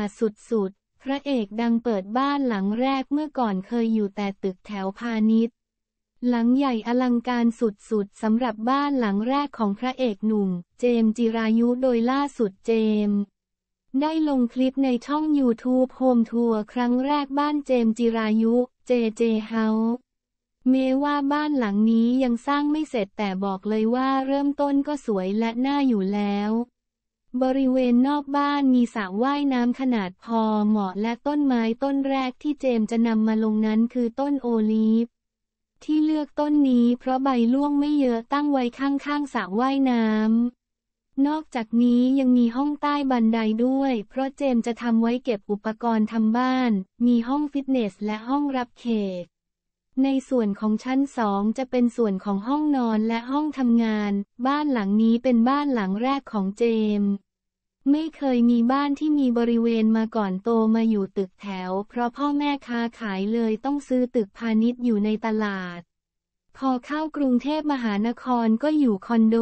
าสุดๆ พระเอกดังเปิดบ้านหลังแรกเมื่อก่อนเคยอยู่แต่ตึกแถวพาณิชย์หลังใหญ่อลังการสุดๆ สำหรับบ้านหลังแรกของพระเอกหนุ่มเจมจิรายุ โดยล่าสุดเจม ได้ลงคลิปในช่อง YouTube Home Tour ครั้งแรกบ้านเจมจิรายุ JJ House เมว่าบ้านหลังนี้ยังสร้างไม่เสร็จแต่บอกเลยว่าเริ่มต้นก็สวยและน่าอยู่แล้วบริเวณนอกบ้านมีสระว่ายน้ำขนาดพอเหมาะและต้นไม้ต้นแรกที่เจมจะนำมาลงนั้นคือต้นโอลีฟ ที่เลือกต้นนี้เพราะใบร่วงไม่เยอะตั้งไว้ข้างๆสระว่ายน้ำ นอกจากนี้ยังมีห้องใต้บันไดด้วย เพราะเจมจะทำไว้เก็บอุปกรณ์ทำบ้าน มีห้องฟิตเนสและห้องรับเขกในส่วนของชั้นสองจะเป็นส่วนของห้องนอนและห้องทำงาน บ้านหลังนี้เป็นบ้านหลังแรกของเจมส์ไม่เคยมีบ้านที่มีบริเวณมาก่อนโตมาอยู่ตึกแถว เพราะพ่อแม่ค้าขายเลยต้องซื้อตึกพาณิชย์อยู่ในตลาด พอเข้ากรุงเทพมหานครก็อยู่คอนโด